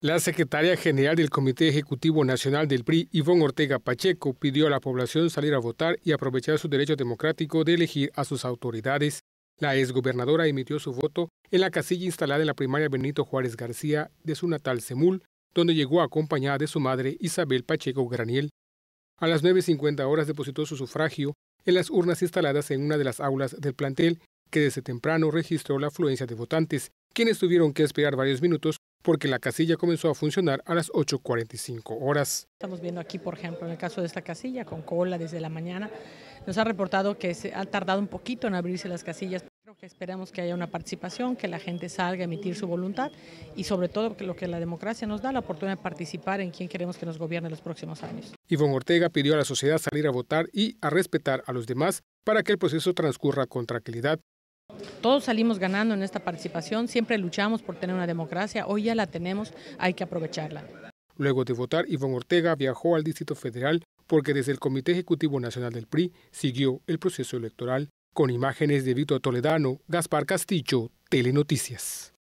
La secretaria general del Comité Ejecutivo Nacional del PRI, Ivonne Ortega Pacheco, pidió a la población salir a votar y aprovechar su derecho democrático de elegir a sus autoridades. La exgobernadora emitió su voto en la casilla instalada en la primaria Benito Juárez García de su natal Semul, donde llegó acompañada de su madre Isabel Pacheco Graniel. A las 9.50 horas depositó su sufragio en las urnas instaladas en una de las aulas del plantel, que desde temprano registró la afluencia de votantes, quienes tuvieron que esperar varios minutos porque la casilla comenzó a funcionar a las 8.45 horas. Estamos viendo aquí, por ejemplo, en el caso de esta casilla, con cola desde la mañana, nos ha reportado que se ha tardado un poquito en abrirse las casillas. Creo que esperamos que haya una participación, que la gente salga a emitir su voluntad y sobre todo que lo que la democracia nos da, la oportunidad de participar en quién queremos que nos gobierne los próximos años. Ivonne Ortega pidió a la sociedad salir a votar y a respetar a los demás para que el proceso transcurra con tranquilidad todos salimos ganando en esta participación, siempre luchamos por tener una democracia, hoy ya la tenemos, hay que aprovecharla. Luego de votar, Iván Ortega viajó al Distrito Federal porque desde el Comité Ejecutivo Nacional del PRI siguió el proceso electoral con imágenes de Vito Toledano, Gaspar Castillo, Telenoticias.